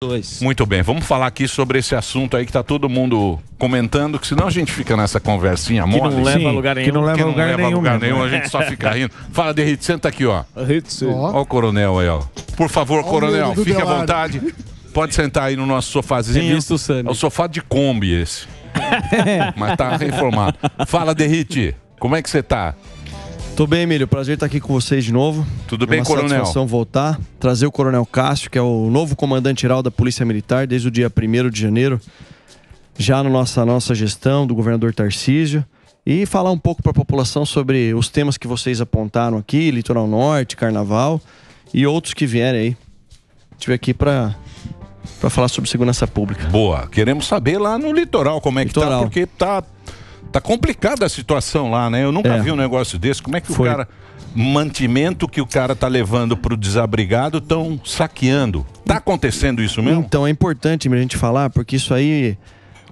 Dois. Muito bem, vamos falar aqui sobre esse assunto aí que tá todo mundo comentando, que senão a gente fica nessa conversinha mole. Que não leva Sim, lugar nenhum. Que não leva, que não lugar, leva nenhum, lugar nenhum, né? a gente só fica rindo. Fala, Derrite, senta aqui, ó. Ó o coronel aí, ó. Por favor, coronel, fique à vontade. Pode sentar aí no nosso sofazinho. Isso, é o sofá de Kombi esse. Mas tá reformado. Fala, Derrite, como é que você tá? Tudo bem, Emílio. Prazer estar aqui com vocês de novo. Tudo bem, é uma Coronel? satisfação voltar, trazer o Coronel Cássio, que é o novo comandante-geral da Polícia Militar desde o dia 1 de janeiro, já na nossa, nossa gestão, do governador Tarcísio, e falar um pouco para a população sobre os temas que vocês apontaram aqui, Litoral Norte, Carnaval e outros que vierem aí. Estive aqui para para falar sobre segurança pública. Boa, queremos saber lá no litoral como é litoral. que tá, porque tá Tá complicada a situação lá, né? Eu nunca é. vi um negócio desse. Como é que Foi. o cara mantimento que o cara tá levando para o desabrigado estão saqueando. Tá acontecendo isso mesmo? Então é importante a gente falar porque isso aí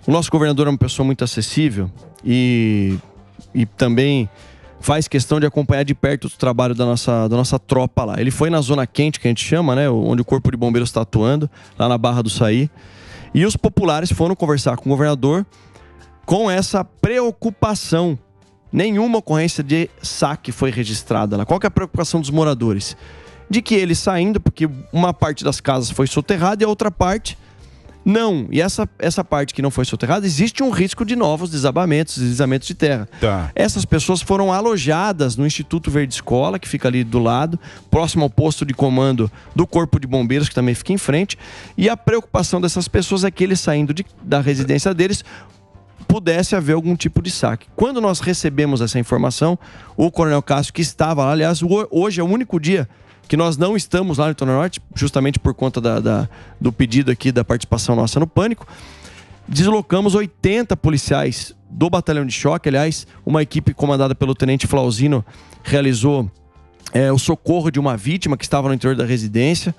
o nosso governador é uma pessoa muito acessível e, e também faz questão de acompanhar de perto o trabalho da nossa, da nossa tropa lá. Ele foi na zona quente que a gente chama, né, onde o corpo de bombeiros está atuando, lá na Barra do Saí. E os populares foram conversar com o governador com essa preocupação. Nenhuma ocorrência de saque foi registrada lá. Qual é a preocupação dos moradores? De que eles saindo, porque uma parte das casas foi soterrada e a outra parte não. E essa, essa parte que não foi soterrada, existe um risco de novos desabamentos, deslizamentos de terra. Tá. Essas pessoas foram alojadas no Instituto Verde Escola, que fica ali do lado, próximo ao posto de comando do Corpo de Bombeiros, que também fica em frente. E a preocupação dessas pessoas é que eles saindo de, da residência deles pudesse haver algum tipo de saque. Quando nós recebemos essa informação, o Coronel Cássio, que estava lá, aliás, hoje é o único dia que nós não estamos lá no Litoral Norte, justamente por conta da, da, do pedido aqui da participação nossa no Pânico. Deslocamos 80 policiais do Batalhão de Choque, aliás, uma equipe comandada pelo Tenente Flauzino realizou é, o socorro de uma vítima que estava no interior da residência.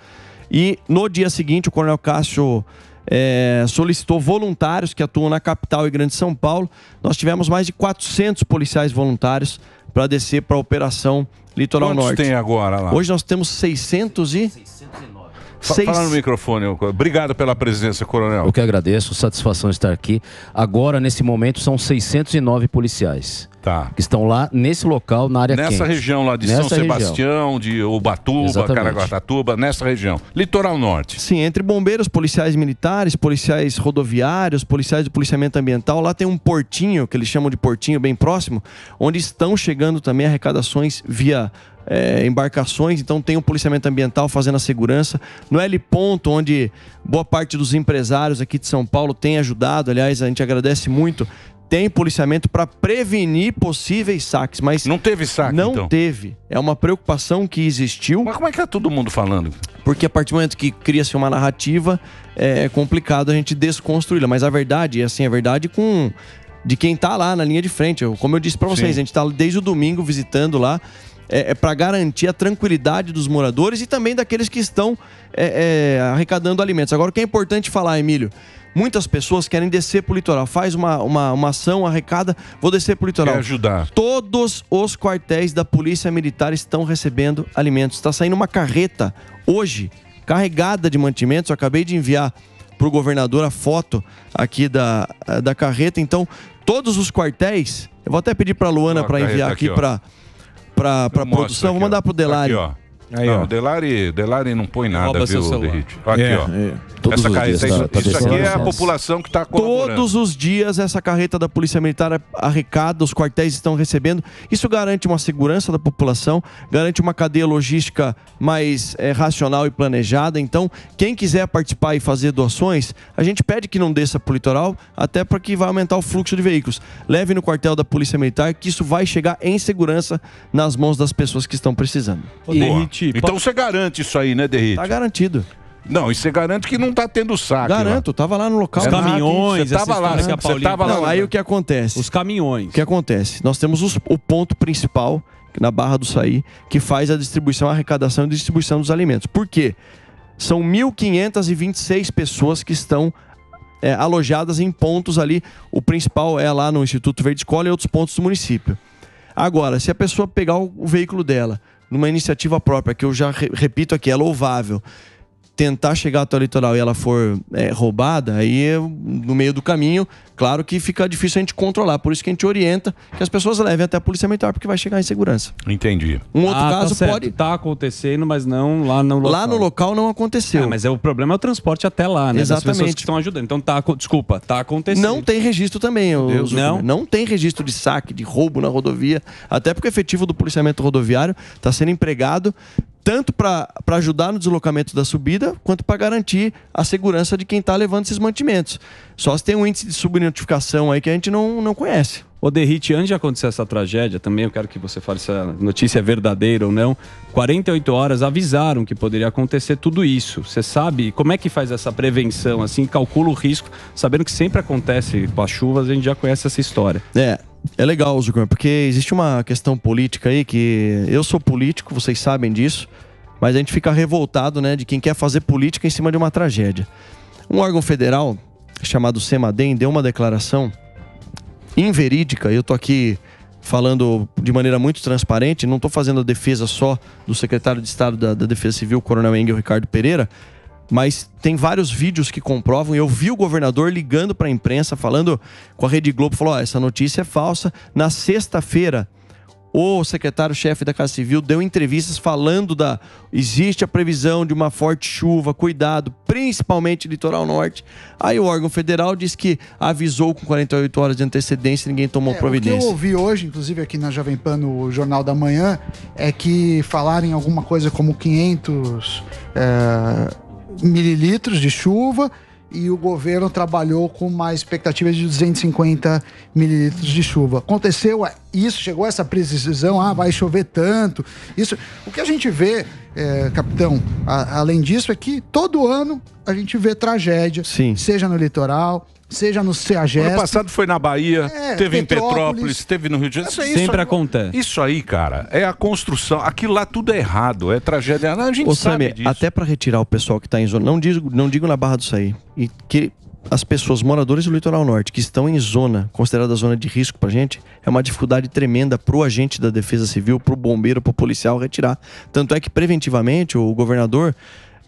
E no dia seguinte, o Coronel Cássio é, solicitou voluntários que atuam na capital e Grande São Paulo. Nós tivemos mais de 400 policiais voluntários para descer para a operação Litoral Quantos Norte. tem agora lá? Hoje nós temos 600 e... 609. Fala no microfone. Obrigado pela presença, coronel. Eu que agradeço, satisfação estar aqui. Agora, nesse momento, são 609 policiais. Tá. Que estão lá nesse local, na área Nessa quente. região lá de nessa São região. Sebastião, de Ubatuba, Exatamente. Caraguatatuba, nessa região. Litoral Norte. Sim, entre bombeiros, policiais militares, policiais rodoviários, policiais do policiamento ambiental, lá tem um portinho, que eles chamam de portinho bem próximo, onde estão chegando também arrecadações via é, embarcações, então tem um policiamento ambiental fazendo a segurança. No L Ponto, onde boa parte dos empresários aqui de São Paulo tem ajudado, aliás, a gente agradece muito, tem policiamento para prevenir possíveis saques, mas não teve saque. Não então. teve. É uma preocupação que existiu. Mas como é que tá todo mundo falando? Porque a partir do momento que cria-se uma narrativa, é complicado a gente desconstruí-la. Mas a verdade, é assim, a verdade com de quem está lá na linha de frente. como eu disse para vocês, Sim. a gente está desde o domingo visitando lá é, é para garantir a tranquilidade dos moradores e também daqueles que estão é, é, arrecadando alimentos. Agora, o que é importante falar, Emílio, Muitas pessoas querem descer para o litoral. Faz uma, uma, uma, ação, arrecada, vou descer para o litoral. Quer ajudar. Todos os quartéis da Polícia Militar estão recebendo alimentos. Está saindo uma carreta hoje, carregada de mantimentos. Eu acabei de enviar para o governador a foto aqui da, da carreta. Então, todos os quartéis. Eu vou até pedir para Luana para enviar aqui, aqui para para produção. Vou mandar pro Delari. Aqui, ó. Aí, não, Delari, Delari não põe nada, Rouba viu, Derrite? Aqui, é, ó. É. Essa carreta, dias, tá, isso, tá isso aqui é a assim. população que está Todos os dias essa carreta da Polícia Militar arrecada, os quartéis estão recebendo. Isso garante uma segurança da população, garante uma cadeia logística mais é, racional e planejada. Então, quem quiser participar e fazer doações, a gente pede que não desça para o litoral, até para que vai aumentar o fluxo de veículos. Leve no quartel da Polícia Militar, que isso vai chegar em segurança nas mãos das pessoas que estão precisando. Derrite, então você garante isso aí, né, Derrite? Tá garantido. Não, e você garante que não tá tendo saque. Garanto, lá. tava lá no local. Os caminhões, você tava lá, né? Você a tava não, lá. Aí o que acontece? Os caminhões. O que acontece? Nós temos os, o ponto principal na Barra do Saí que faz a distribuição, a arrecadação e distribuição dos alimentos. Por quê? São 1.526 pessoas que estão é, alojadas em pontos ali. O principal é lá no Instituto Verde Escola e outros pontos do município. Agora, se a pessoa pegar o, o veículo dela, numa iniciativa própria, que eu já re repito aqui, é louvável tentar chegar até o litoral e ela for é, roubada, aí no meio do caminho, claro que fica difícil a gente controlar. Por isso que a gente orienta que as pessoas levem até a polícia militar, porque vai chegar em segurança. Entendi. Um outro ah, tá caso tá pode. Tá acontecendo, mas não lá no local. Lá no local não aconteceu. Ah, mas é, o problema é o transporte até lá, né? Exatamente. Das pessoas que estão ajudando. Então tá, desculpa, tá acontecendo. Não tem registro também. Deus, não. não tem registro de saque, de roubo na rodovia. Até porque o efetivo do policiamento rodoviário está sendo empregado tanto para ajudar no deslocamento da subida, quanto para garantir a segurança de quem está levando esses mantimentos. Só se tem um índice de subnotificação aí que a gente não, não conhece. O Derrite, antes de acontecer essa tragédia, também eu quero que você fale se a notícia é verdadeira ou não. 48 horas avisaram que poderia acontecer tudo isso. Você sabe como é que faz essa prevenção, assim, calcula o risco, sabendo que sempre acontece com as chuvas, a gente já conhece essa história. É, é legal, Zucman, porque existe uma questão política aí que eu sou político, vocês sabem disso, mas a gente fica revoltado, né, de quem quer fazer política em cima de uma tragédia. Um órgão federal chamado Semadem deu uma declaração inverídica, eu tô aqui falando de maneira muito transparente, não estou fazendo a defesa só do secretário de Estado da, da Defesa Civil, Coronel Engel Ricardo Pereira, mas tem vários vídeos que comprovam. Eu vi o governador ligando para a imprensa, falando com a Rede Globo, falou: oh, essa notícia é falsa. Na sexta-feira, o secretário-chefe da Casa Civil deu entrevistas falando da existe a previsão de uma forte chuva, cuidado, principalmente litoral norte. Aí o órgão federal diz que avisou com 48 horas de antecedência, ninguém tomou é, providência. O que eu ouvi hoje, inclusive aqui na Jovem Pan no Jornal da Manhã, é que falarem alguma coisa como 500 é, eh, mililitros de chuva e o governo trabalhou com uma expectativa de 250 mililitros de chuva. Aconteceu é, isso, chegou essa precisão, ah, vai chover tanto. Isso, o que a gente vê é, capitão, a, além disso, é que todo ano a gente vê tragédia, Sim. seja no litoral, seja no CEAGES. Ano passado foi na Bahia, é, teve Petrópolis. em Petrópolis, teve no Rio de Janeiro. É, isso, Sempre isso, acontece. Isso aí, cara, é a construção. Aquilo lá tudo é errado, é tragédia. A gente Ô, sabe Sammy, disso. até para retirar o pessoal que está em zona, não digo, não digo na Barra do Saí, e que as pessoas moradores do litoral norte que estão em zona considerada zona de risco para gente é uma dificuldade tremenda para o agente da Defesa Civil, para o bombeiro, para o policial retirar. Tanto é que preventivamente o governador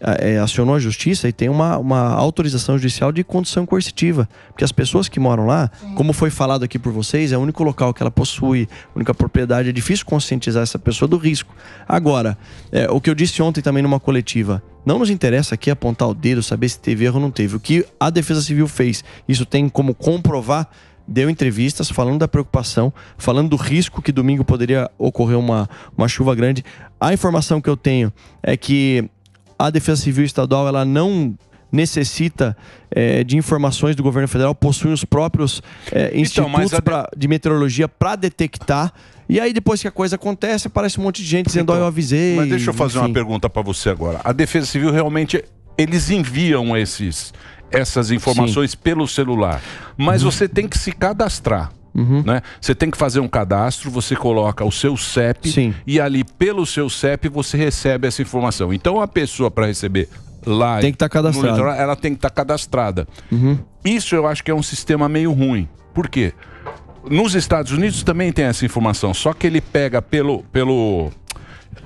é, é, acionou a justiça e tem uma, uma autorização judicial de condição coercitiva. Porque as pessoas que moram lá, como foi falado aqui por vocês, é o único local que ela possui, a única propriedade. É difícil conscientizar essa pessoa do risco. Agora, é, o que eu disse ontem também numa coletiva, não nos interessa aqui apontar o dedo, saber se teve erro ou não teve. O que a Defesa Civil fez, isso tem como comprovar deu entrevistas falando da preocupação, falando do risco que domingo poderia ocorrer uma, uma chuva grande. A informação que eu tenho é que a Defesa Civil Estadual ela não necessita é, de informações do governo federal, possui os próprios é, então, institutos a... pra, de meteorologia para detectar. E aí, depois que a coisa acontece, aparece um monte de gente dizendo: então, oh, eu avisei. Mas deixa eu fazer enfim. uma pergunta para você agora. A Defesa Civil realmente. Eles enviam esses, essas informações Sim. pelo celular, mas hum. você tem que se cadastrar. Uhum. Né? Você tem que fazer um cadastro, você coloca o seu CEP Sim. e ali pelo seu CEP você recebe essa informação. Então a pessoa para receber lá tem que estar tá cadastrada. ela tem que estar tá cadastrada. Uhum. Isso eu acho que é um sistema meio ruim. Por quê? Nos Estados Unidos também tem essa informação, só que ele pega pelo, pelo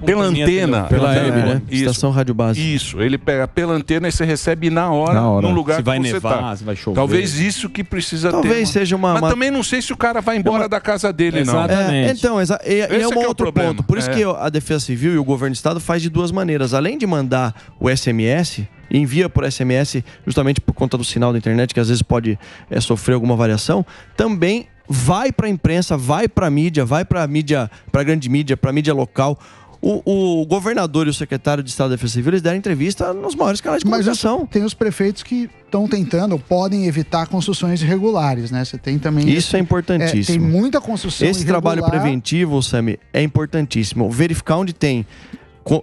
pela antena. Pela AM, né? Isso. Estação Rádio Base. Isso, ele pega pela antena e você recebe na hora, na hora. num lugar se vai nevar, tá. se vai chover. Talvez isso que precisa Talvez ter. Talvez seja uma, uma... Mas também não sei se o cara vai embora uma... da casa dele, Exatamente. não. É, então, exa... é, é, é um é outro ponto. Por isso é. que a Defesa Civil e o governo do Estado faz de duas maneiras. Além de mandar o SMS, envia por SMS justamente por conta do sinal da internet que às vezes pode é, sofrer alguma variação, também vai para a imprensa, vai para a mídia, vai para a mídia, para grande mídia, para mídia local o, o, governador e o secretário de Estado da Defesa Civil eles deram entrevista nos maiores canais de comunicação. Mas tem os prefeitos que estão tentando ou podem evitar construções irregulares, né? Você tem também. Isso é importantíssimo. É, tem muita construção Esse irregular. trabalho preventivo, Sami, é importantíssimo. Verificar onde tem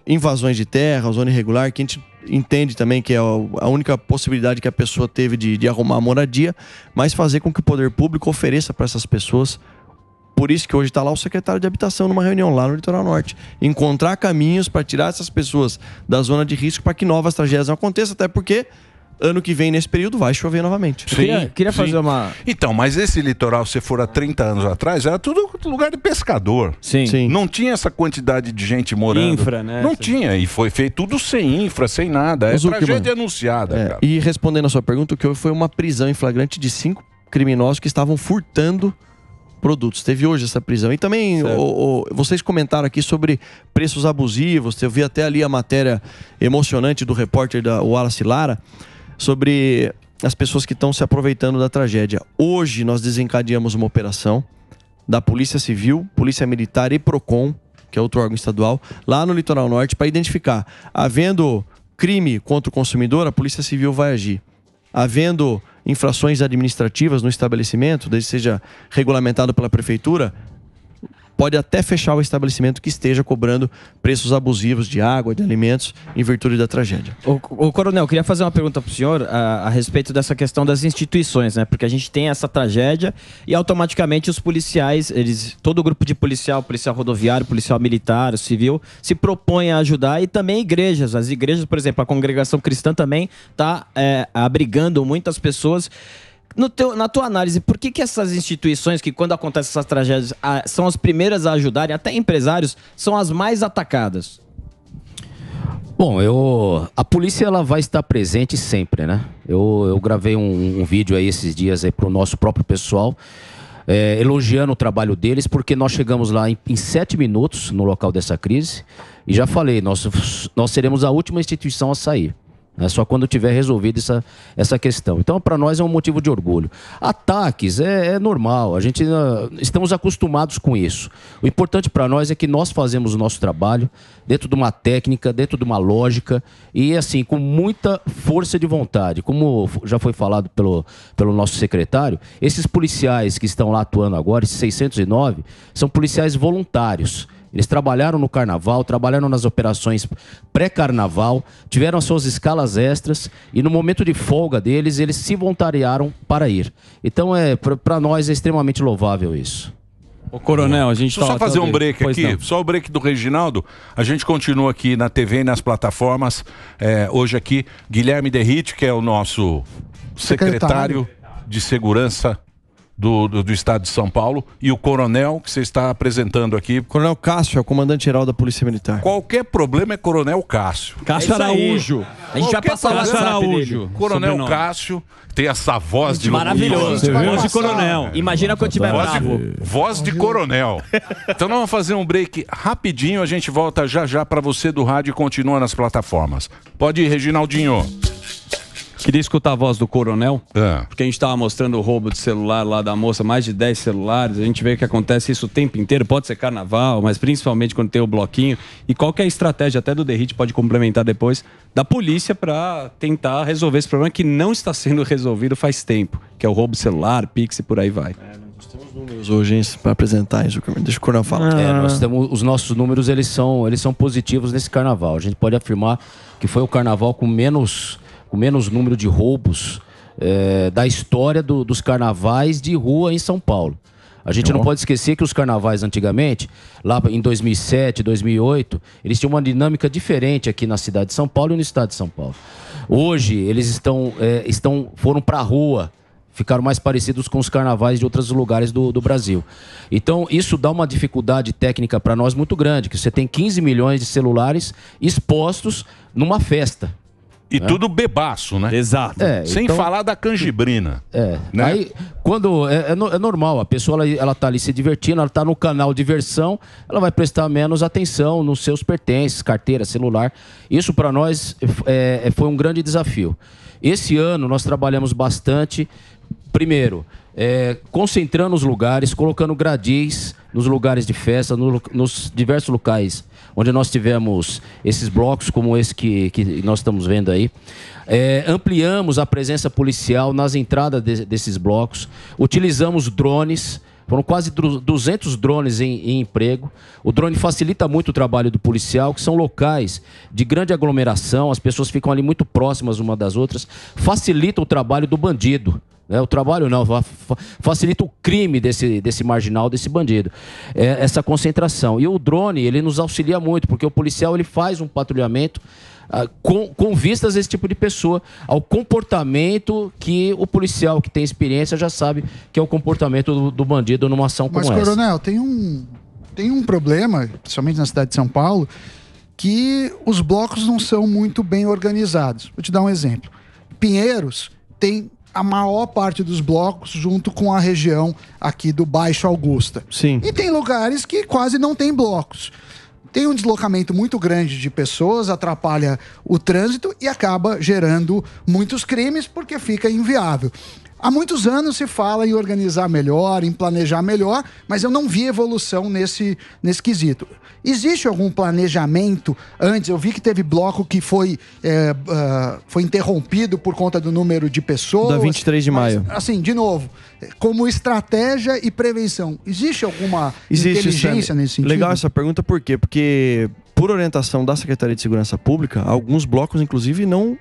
invasões de terra, zona irregular, que a gente entende também que é a única possibilidade que a pessoa teve de, de arrumar a moradia, mas fazer com que o poder público ofereça para essas pessoas por isso que hoje está lá o secretário de habitação numa reunião lá no Litoral Norte. Encontrar caminhos para tirar essas pessoas da zona de risco para que novas tragédias não aconteçam, até porque ano que vem, nesse período, vai chover novamente. Sim, queria, queria fazer sim. uma. Então, mas esse litoral, se for há 30 anos atrás, era tudo lugar de pescador. Sim. sim. Não tinha essa quantidade de gente morando. Infra, né? Não sim. tinha. E foi feito tudo sem infra, sem nada. É Zuckerman. tragédia anunciada, é, cara. E respondendo a sua pergunta, o que houve foi uma prisão em flagrante de cinco criminosos que estavam furtando produtos. Teve hoje essa prisão. E também o, o, vocês comentaram aqui sobre preços abusivos. Eu vi até ali a matéria emocionante do repórter da Wallace Lara sobre as pessoas que estão se aproveitando da tragédia. Hoje nós desencadeamos uma operação da Polícia Civil, Polícia Militar e Procon, que é outro órgão estadual, lá no Litoral Norte para identificar havendo crime contra o consumidor, a Polícia Civil vai agir. Havendo infrações administrativas no estabelecimento, desde seja regulamentado pela prefeitura, pode até fechar o estabelecimento que esteja cobrando preços abusivos de água, de alimentos, em virtude da tragédia. O, o coronel, queria fazer uma pergunta para o senhor a, a, respeito dessa questão das instituições, né? Porque a gente tem essa tragédia e automaticamente os policiais, eles, todo o grupo de policial, policial rodoviário, policial militar, civil, se propõe a ajudar e também igrejas. As igrejas, por exemplo, a congregação cristã também está é, eh, abrigando muitas pessoas teu, na tua análise, por que, que essas instituições que, quando acontecem essas tragédias, a, são as primeiras a ajudarem, até empresários, são as mais atacadas? Bom, eu, a polícia ela vai estar presente sempre, né? Eu, eu gravei um, um vídeo aí esses dias para o nosso próprio pessoal, é, elogiando o trabalho deles, porque nós chegamos lá em, em, sete minutos no local dessa crise e já falei, nós, nós seremos a última instituição a sair. Né? Só quando tiver resolvido essa, essa questão. Então, para nós é um motivo de orgulho. Ataques é, é normal, a gente uh, estamos acostumados com isso. O importante para nós é que nós fazemos o nosso trabalho dentro de uma técnica, dentro de uma lógica e, assim, com muita força de vontade. Como já foi falado pelo, pelo nosso secretário, esses policiais que estão lá atuando agora, esses 609, são policiais voluntários eles trabalharam no carnaval, trabalharam nas operações pré-carnaval, tiveram suas escalas extras e no momento de folga deles, eles se voluntariaram para ir. Então, é para nós é extremamente louvável isso. O coronel, a gente tá só fazer um break aqui, só o break do Reginaldo. A gente continua aqui na TV e nas plataformas. É, hoje aqui, Guilherme Derrite, que é o nosso secretário, secretário de Segurança do, do, do, Estado de São Paulo e o coronel que você está apresentando aqui. Coronel Cássio, é o comandante-geral da Polícia Militar. Qualquer problema é Coronel Cássio. Cássio é Araújo. A gente Qualquer passou passar é Cássio Araújo. Coronel Sobrenome. Cássio tem essa voz de maravilhoso. Voz de coronel. Imagina que eu tiver voz bravo. De, voz de coronel. Então nós vamos fazer um break rapidinho, a gente volta já já para você do rádio e continua nas plataformas. Pode ir, Reginaldinho. Queria escutar a voz do coronel, é. porque a gente estava mostrando o roubo de celular lá da moça, mais de 10 celulares. A gente vê que acontece isso o tempo inteiro. Pode ser carnaval, mas principalmente quando tem o bloquinho. E qual que é a estratégia, até do Derrite pode complementar depois, da polícia para tentar resolver esse problema que não está sendo resolvido faz tempo, que é o roubo de celular, Pix e por aí vai. É, né, nós temos números hoje para apresentar isso. Deixa o coronel falar. É, ah. nós temos, os nossos números eles são, eles são positivos nesse carnaval. A gente pode afirmar que foi o carnaval com menos com menos número de roubos é, da história do, dos carnavais de rua em São Paulo. A gente tá não pode esquecer que os carnavais antigamente, lá em 2007, 2008, eles tinham uma dinâmica diferente aqui na cidade de São Paulo e no estado de São Paulo. Hoje, eles estão, é, estão foram para a rua, ficaram mais parecidos com os carnavais de outros lugares do, do Brasil. Então, isso dá uma dificuldade técnica para nós muito grande, que você tem 15 milhões de celulares expostos numa festa. E né? tudo bebaço, né? Exato. É, Sem então... falar da canjibrina. É. Né? Aí, quando. É, é, é, normal, a pessoa ela, ela tá ali se divertindo, ela tá no canal diversão, ela vai prestar menos atenção nos seus pertences, carteira, celular. Isso para nós é, é, foi um grande desafio. Esse ano nós trabalhamos bastante. Primeiro, é, concentrando os lugares, colocando gradis nos lugares de festa, no, nos diversos locais onde nós tivemos esses blocos, como esse que, que nós estamos vendo aí. É, ampliamos a presença policial nas entradas de, desses blocos, utilizamos drones. Foram quase 200 drones em, em, emprego. O drone facilita muito o trabalho do policial, que são locais de grande aglomeração, as pessoas ficam ali muito próximas uma das outras, facilita o trabalho do bandido. Né? O trabalho não, facilita o crime desse, desse marginal, desse bandido. É, essa concentração. E o drone, ele nos auxilia muito, porque o policial ele faz um patrulhamento ah, com, com vistas a esse tipo de pessoa, ao comportamento que o policial que tem experiência já sabe que é o comportamento do, do bandido numa ação como Mas, essa. Mas, Coronel, tem um, tem um problema, principalmente na cidade de São Paulo, que os blocos não são muito bem organizados. Vou te dar um exemplo. Pinheiros tem a maior parte dos blocos junto com a região aqui do Baixo Augusta. Sim. E tem lugares que quase não tem blocos. Tem um deslocamento muito grande de pessoas, atrapalha o trânsito e acaba gerando muitos crimes porque fica inviável. Há muitos anos se fala em organizar melhor, em planejar melhor, mas eu não vi evolução nesse, nesse quesito. Existe algum planejamento antes? Eu vi que teve bloco que foi, é, uh, foi interrompido por conta do número de pessoas. Da 23 de maio. assim, de novo, como estratégia e prevenção, existe alguma existe, inteligência nesse sentido? Legal essa pergunta, por quê? Porque por orientação da Secretaria de Segurança Pública, alguns blocos, inclusive, não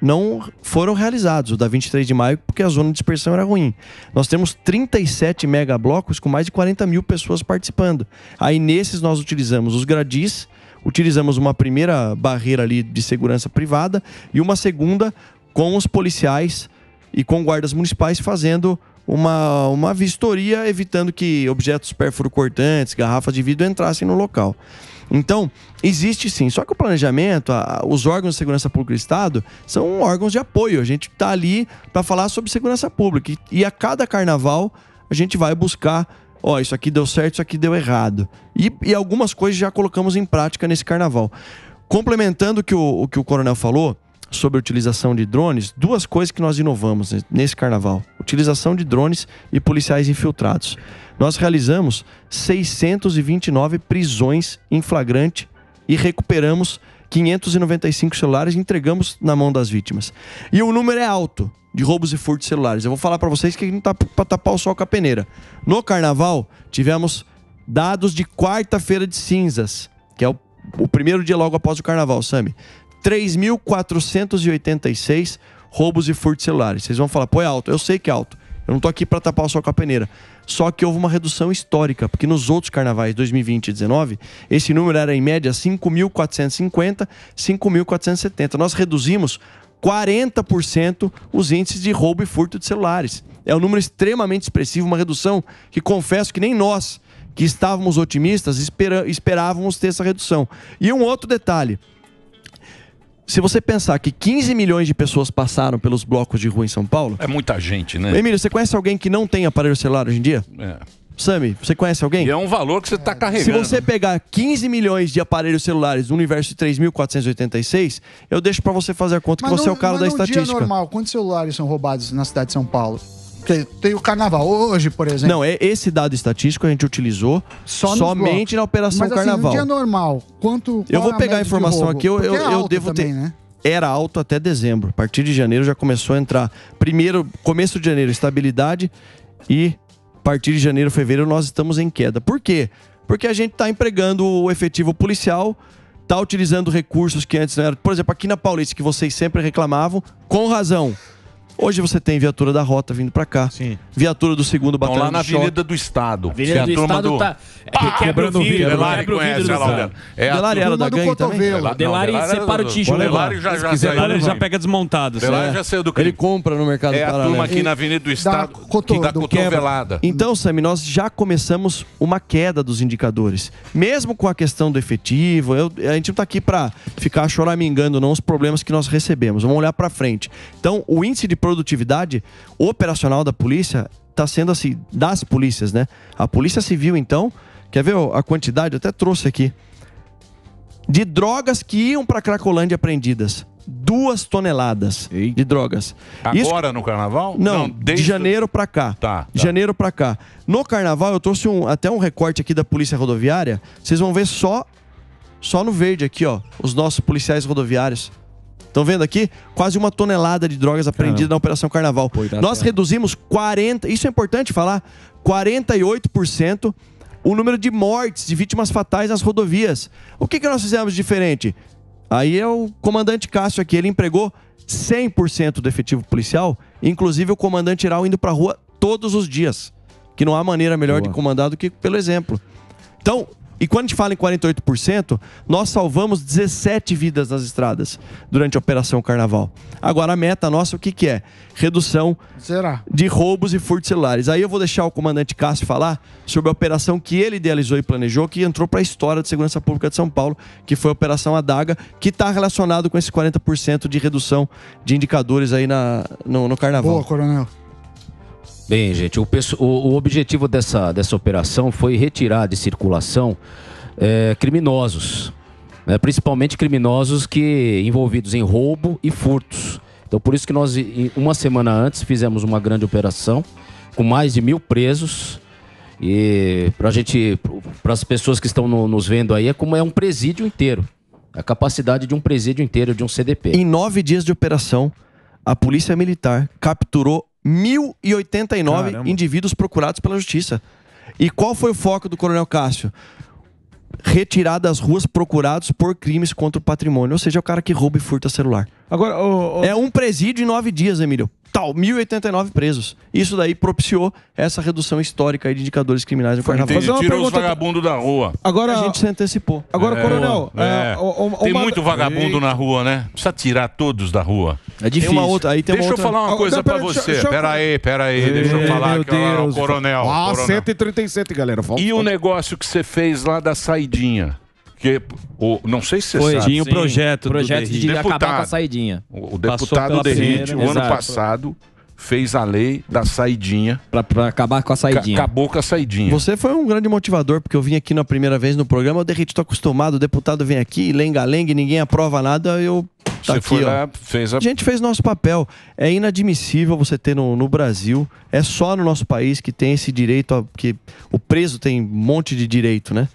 não foram realizados, o da 23 de maio, porque a zona de dispersão era ruim. Nós temos 37 megablocos com mais de 40 mil pessoas participando. Aí nesses nós utilizamos os gradis, utilizamos uma primeira barreira ali de segurança privada e uma segunda com os policiais e com guardas municipais fazendo uma, uma vistoria, evitando que objetos pérfuro cortantes, garrafas de vidro entrassem no local. Então, existe sim. Só que o planejamento, a, os órgãos de segurança pública do Estado são órgãos de apoio. A gente está ali para falar sobre segurança pública. E, e a cada carnaval, a gente vai buscar ó, isso aqui deu certo, isso aqui deu errado. E, e, algumas coisas já colocamos em prática nesse carnaval. Complementando o que o, o, que o coronel falou, sobre a utilização de drones, duas coisas que nós inovamos nesse carnaval: utilização de drones e policiais infiltrados. Nós realizamos 629 prisões em flagrante e recuperamos 595 celulares e entregamos na mão das vítimas. E o número é alto de roubos e furtos celulares. Eu vou falar para vocês que não tá para tapar o sol com a peneira. No carnaval, tivemos dados de quarta-feira de cinzas, que é o, o primeiro dia logo após o carnaval, Sami. 3.486 roubos e furtos celulares. Vocês vão falar, pô, é alto. Eu sei que é alto. Eu não tô aqui para tapar o sol com a peneira. Só que houve uma redução histórica, porque nos outros carnavais 2020 e 2019, esse número era em média 5.450, 5.470. Nós reduzimos 40% os índices de roubo e furto de celulares. É um número extremamente expressivo, uma redução que confesso que nem nós, que estávamos otimistas, espera, esperávamos ter essa redução. E um outro detalhe: se você pensar que 15 milhões de pessoas passaram pelos blocos de rua em São Paulo. É muita gente, né? Emílio, você conhece alguém que não tem aparelho celular hoje em dia? É. Sami, você conhece alguém? E é um valor que você está é. carregando. Se você pegar 15 milhões de aparelhos celulares no universo de 3.486, eu deixo para você fazer a conta mas que você no, é o cara da estatística. Mas dia normal, quantos celulares são roubados na cidade de São Paulo? Tem, o carnaval hoje, por exemplo. Não, é esse dado estatístico a gente utilizou Só somente na operação Mas, assim, carnaval. Assim, um dia normal, quanto Eu vou é pegar a informação aqui, eu, eu, é eu devo também, ter. Né? Era alto até dezembro. A partir de janeiro já começou a entrar. Primeiro, começo de janeiro, estabilidade e a partir de janeiro, fevereiro nós estamos em queda. Por quê? Porque a gente está empregando o efetivo policial está utilizando recursos que antes não eram. Por exemplo, aqui na Paulista, que vocês sempre reclamavam, com razão. Hoje você tem viatura da rota vindo para cá. Sim. Viatura do segundo batalhão. Então, lá na Avenida do Estado. Avenida do Estado do... tá. É Pá, quebrando vidro. Delari conhece, olha É Delari era da gangue também? Delari separa o tijolo. Delari já já Delari já pega desmontado. Delari é. já saiu do crime. Ele compra no mercado É a turma aqui na Avenida do Estado que dá tá cotovelada. Então, Sami, nós já começamos uma queda dos indicadores. Mesmo com a questão do efetivo, eu, a gente não está aqui para ficar choramingando não os problemas que nós recebemos. Vamos olhar para frente. Então, o índice de produtividade produtividade operacional da polícia está sendo assim, das polícias, né? A polícia civil, então, quer ver a quantidade? Eu até trouxe aqui. De drogas que iam para Cracolândia apreendidas. Duas toneladas Eita. de drogas. Agora Isso... no carnaval? Não, Não desde... de janeiro para cá. Tá, tá. Janeiro para cá. No carnaval, eu trouxe um, até um recorte aqui da Polícia Rodoviária. Vocês vão ver só só no verde aqui, ó, os nossos policiais rodoviários. Estão vendo aqui? Quase uma tonelada de drogas apreendida Caramba. na Operação Carnaval. Nós reduzimos 40, isso é importante falar, 48% o número de mortes, de vítimas fatais nas rodovias. O que, que nós fizemos diferente? Aí é o comandante Cássio aqui, ele empregou 100% do efetivo policial, inclusive o comandante Iral indo pra rua todos os dias. Que não há maneira melhor Boa. de comandar do que pelo exemplo. Então, e quando a gente fala em 48%, nós salvamos 17 vidas nas estradas durante a Operação Carnaval. Agora a meta nossa, o que, que é? Redução Será? de roubos e furtos celulares. Aí eu vou deixar o comandante Cássio falar sobre a operação que ele idealizou e planejou, que entrou para a história de segurança pública de São Paulo, que foi a Operação Adaga, que está relacionado com esse 40% de redução de indicadores aí na, no, no Carnaval. Boa, Coronel. Bem, gente, o, o objetivo dessa, dessa operação foi retirar de circulação é, criminosos, né? principalmente criminosos que envolvidos em roubo e furtos. Então, por isso que nós, uma semana antes, fizemos uma grande operação com mais de mil presos. E para gente, para as pessoas que estão no, nos vendo aí, é como é um presídio inteiro. A capacidade de um presídio inteiro, de um CDP. Em nove dias de operação, a Polícia Militar capturou 1.089 Caramba. indivíduos procurados pela justiça. E qual foi o foco do Coronel Cássio? Retirar das ruas procurados por crimes contra o patrimônio. Ou seja, é o cara que rouba e furta celular. Agora, o, o... É um presídio em nove dias, Emílio tal, 1.089 presos. Isso daí propiciou essa redução histórica de indicadores criminais no Carnaval. Entendi, tirou pergunta... os vagabundos da rua. Agora, a gente se antecipou. Agora, é, Coronel... É. É, o, o, tem uma... muito vagabundo Ei. na rua, né? Precisa tirar todos da rua. É difícil. Outra, deixa outra... eu falar uma coisa para pra você. Deixa, Pera aí, pera aí. Ei, deixa eu falar meu Deus. Lá, o Coronel. Ah, coronel. 137, galera. e o negócio que você fez lá da saidinha? Porque, o, não sei se você Foi, sabe. Tinha o projeto, projeto de deputado, acabar com a saidinha. O, deputado Derrite, o ano passado, fez a lei da saidinha. Pra, pra acabar com a saidinha. Ca acabou com a saidinha. Você foi um grande motivador, porque eu vim aqui na primeira vez no programa, o Derrite tô acostumado, o deputado vem aqui, lenga-lenga, ninguém aprova nada, eu... Tá você aqui, foi lá, fez a... a... gente fez nosso papel. É inadmissível você ter no, no Brasil, é só no nosso país que tem esse direito, a, que o preso tem um monte de direito, né?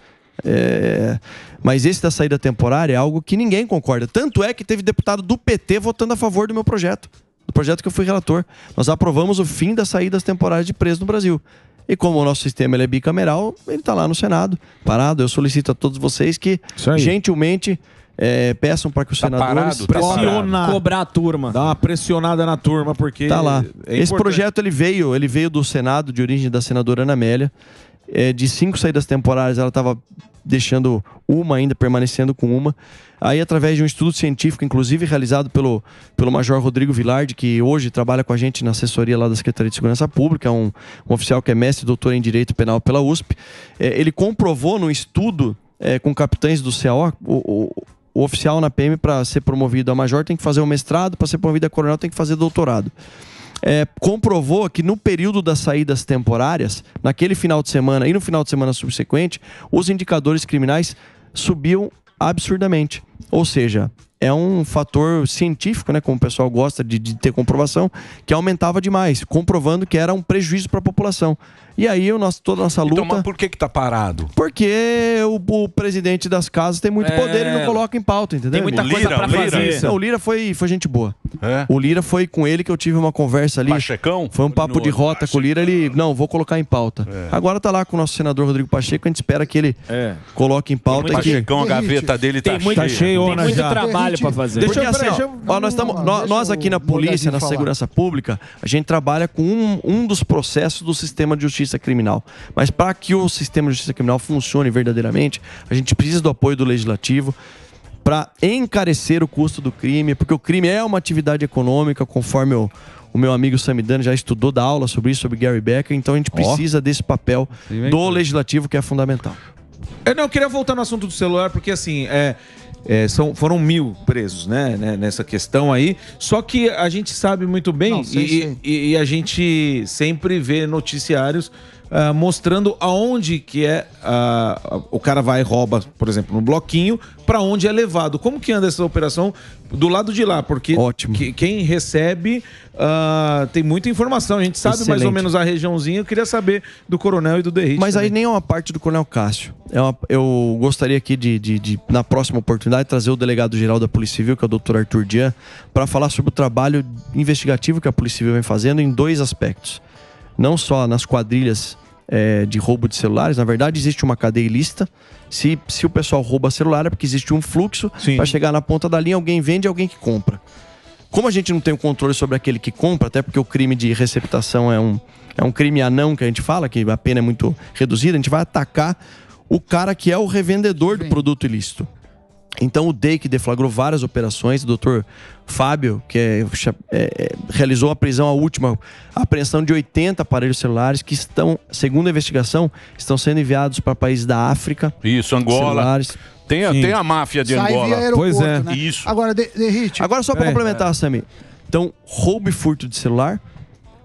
É... Mas esse da saída temporária é algo que ninguém concorda. Tanto é que teve deputado do PT votando a favor do meu projeto, do projeto que eu fui relator. Nós aprovamos o fim das saídas temporárias de preso no Brasil. E como o nosso sistema é bicameral, ele está lá no Senado, parado. Eu solicito a todos vocês que gentilmente é, peçam para que os tá senadores parado, tá cobrar a turma. Dá uma pressionada na turma, porque. Tá lá. É Esse projeto ele veio, ele veio do Senado, de origem da senadora Ana Amélia. É, de cinco saídas temporárias, ela estava deixando uma ainda, permanecendo com uma. Aí, através de um estudo científico, inclusive realizado pelo, pelo Major Rodrigo Vilarde que hoje trabalha com a gente na assessoria lá da Secretaria de Segurança Pública, um, um oficial que é mestre e doutor em Direito Penal pela USP, é, ele comprovou no estudo é, com capitães do CAO, o, o, o oficial na PM, para ser promovido a major, tem que fazer o um mestrado, para ser promovido a coronel, tem que fazer doutorado é, comprovou que no período das saídas temporárias, naquele final de semana e no final de semana subsequente, os indicadores criminais subiam absurdamente. Ou seja, é um fator científico, né, como o pessoal gosta de, de ter comprovação, que aumentava demais, comprovando que era um prejuízo para a população. E aí o nosso, toda a nossa então, luta. Então, mas por que está parado? Porque o, o, presidente das casas tem muito é... poder e não é. coloca em pauta, entendeu? Tem muita coisa tá para fazer. Lira. Não, o Lira foi, foi gente boa. É. O Lira foi com ele que eu tive uma conversa ali. Pachecão? Foi um papo no, de rota com o Lira. Ele, não, vou colocar em pauta. É. Agora tá lá com o nosso senador Rodrigo Pacheco. A gente espera que ele é. coloque em pauta. Tem Pachecão, que... a gaveta dele tá, cheia. muito, tá Tem muito já. trabalho para fazer. Deixa, Porque, assim, ó, ó, nós, tamo, nós aqui na polícia, na segurança pública, a gente trabalha com um, um dos processos do sistema de justiça criminal. Mas para que o sistema de justiça criminal funcione verdadeiramente, a gente precisa do apoio do legislativo para encarecer o custo do crime, porque o crime é uma atividade econômica, conforme o, o meu amigo Samidano já estudou da aula sobre isso, sobre Gary Becker, então a gente precisa oh. desse papel do legislativo que é fundamental. Eu é, não eu queria voltar no assunto do celular, porque assim, é, é, são, foram mil presos né, né, nessa questão aí. Só que a gente sabe muito bem não, sim, e, sim. E, e, a gente sempre vê noticiários ah, mostrando aonde que é uh, o cara vai e rouba, por exemplo, no bloquinho, para onde é levado. Como que anda essa operação do lado de lá? Porque Ótimo. Que, quem recebe uh, tem muita informação. A gente sabe Excelente. mais ou menos a regiãozinha. Eu queria saber do Coronel e do Derrite. Mas também. aí nem é uma parte do Coronel Cássio. É uma, eu gostaria aqui de, de, de, na próxima oportunidade, trazer o delegado-geral da Polícia Civil, que é o doutor Arthur Dian, para falar sobre o trabalho investigativo que a Polícia Civil vem fazendo em dois aspectos não só nas quadrilhas é, de roubo de celulares. Na verdade, existe uma cadeia ilícita. Se, se o pessoal rouba celular, é porque existe um fluxo para chegar na ponta da linha, alguém vende e alguém que compra. Como a gente não tem o controle sobre aquele que compra, até porque o crime de receptação é um, é um crime anão que a gente fala, que a pena é muito reduzida, a gente vai atacar o cara que é o revendedor do produto ilícito. Então o DEI que deflagrou várias operações, o doutor Fábio, que é, é, é, realizou a prisão, a última a apreensão de 80 aparelhos celulares que estão, segundo a investigação, estão sendo enviados para países da África. Isso, Angola. Celulares. Tem, tem a máfia de Sai Angola. pois é. Né? Isso. Agora, de, de hit. Agora só para é, complementar, é. Sami. Então, roubo e furto de celular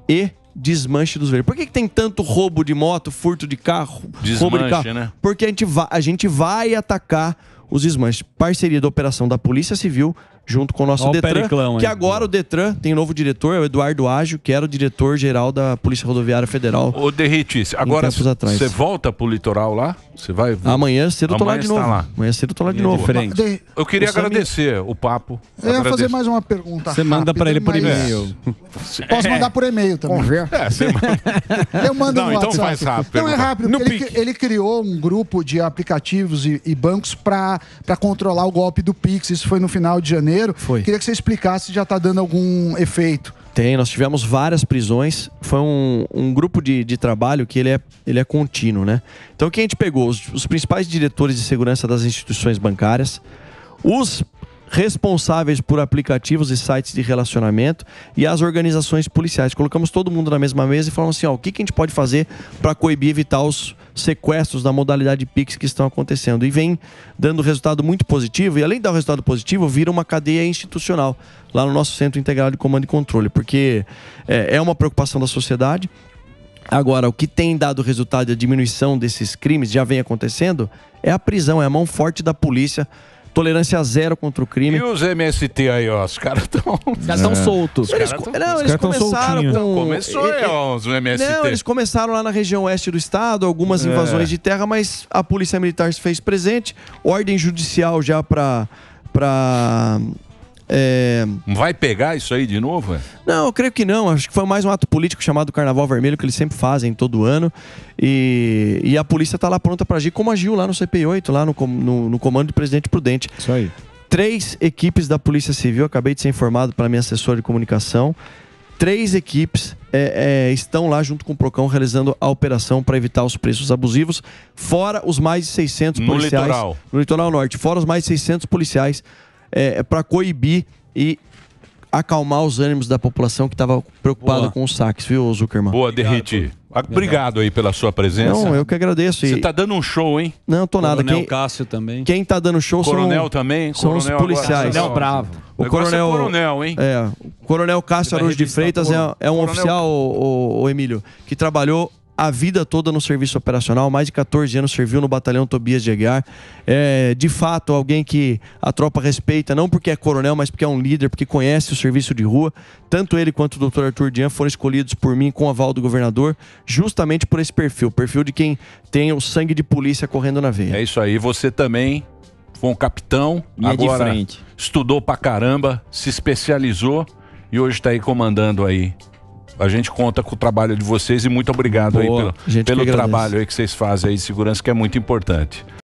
e desmanche dos veículos. Por que, que, tem tanto roubo de moto, furto de carro, desmanche, roubo de carro? Né? Porque a gente, vai, a gente vai atacar os desmanches parceria da operação da Polícia Civil junto com o nosso Detran. O que agora o Detran tem um novo diretor, é o Eduardo Ágio, que era o diretor-geral da Polícia Rodoviária Federal. o Derritice, agora você volta pro litoral lá? Você vai. Amanhã cedo eu tô lá de tá novo. Lá. Amanhã cedo eu tô lá de novo. Diferente. Eu queria agradecer o papo. Eu ia fazer mais uma pergunta. Você manda para ele por e-mail. Posso é. mandar por e-mail também. Conversa. É, você manda. eu mando Não, no então WhatsApp. faz rápido. Não, é rápido. Ele, ele, criou um grupo de aplicativos e, e bancos para controlar o golpe do Pix. Isso foi no final de janeiro foi. Queria que você explicasse se já está dando algum efeito. Tem, nós tivemos várias prisões. Foi um, um grupo de, de trabalho que ele é, ele é contínuo, né? Então o que a gente pegou? Os, os principais diretores de segurança das instituições bancárias, os responsáveis por aplicativos e sites de relacionamento e as organizações policiais. Colocamos todo mundo na mesma mesa e falamos assim: ó, o que, que a gente pode fazer para coibir evitar os sequestros da modalidade Pix que estão acontecendo. E vem dando resultado muito positivo, e além de dar um resultado positivo, vira uma cadeia institucional lá no nosso Centro Integral de Comando e Controle, porque é, é uma preocupação da sociedade. Agora, o que tem dado resultado e é a diminuição desses crimes, já vem acontecendo, é a prisão, é a mão forte da polícia tolerância zero contra o crime. E os MST aí, ó, os caras estão... já estão é. soltos. Eles, não, eles começaram com... Não, começou é, os MST. Não, eles começaram lá na região oeste do estado, algumas é. invasões é. de terra, mas a polícia militar se fez presente, ordem judicial já para... pra é... Vai pegar isso aí de novo? É? Não, eu creio que não. Acho que foi mais um ato político chamado Carnaval Vermelho, que eles sempre fazem todo ano. E, e a polícia está lá pronta para agir, como agiu lá no CP8, lá no, no, no comando do presidente Prudente. Isso aí. Três equipes da Polícia Civil, acabei de ser informado pela minha assessora de comunicação três equipes é, é, estão lá junto com o Procon realizando a operação para evitar os preços abusivos, fora os mais de 600 policiais no litoral. no litoral norte, fora os mais de 600 policiais é, para coibir e acalmar os ânimos da população que estava preocupada Boa. com os saques, viu, Zuckerman? Boa, Derrite. Obrigado aí pela sua presença. Não, eu que agradeço. E... Você está dando um show, hein? Não, tô nada. Coronel quem... Cássio também. Quem está dando show coronel são... também. São coronel os policiais. Coronel é Bravo. O, o é coronel... É coronel, hein? É. O coronel Cássio Arujo de Freitas é, é, um coronel... oficial, o, o, o Emílio, que trabalhou a vida toda no serviço operacional, mais de 14 anos serviu no batalhão Tobias de Aguiar. É, de fato, alguém que a tropa respeita, não porque é coronel, mas porque é um líder, porque conhece o serviço de rua. Tanto ele quanto o Dr. Arthur Dian foram escolhidos por mim com o aval do governador, justamente por esse perfil, perfil de quem tem o sangue de polícia correndo na veia. É isso aí, você também foi um capitão, agora estudou pra caramba, se especializou e hoje está aí comandando aí a gente conta com o trabalho de vocês e muito obrigado Boa, aí pelo, pelo trabalho aí que vocês fazem aí de segurança, que é muito importante.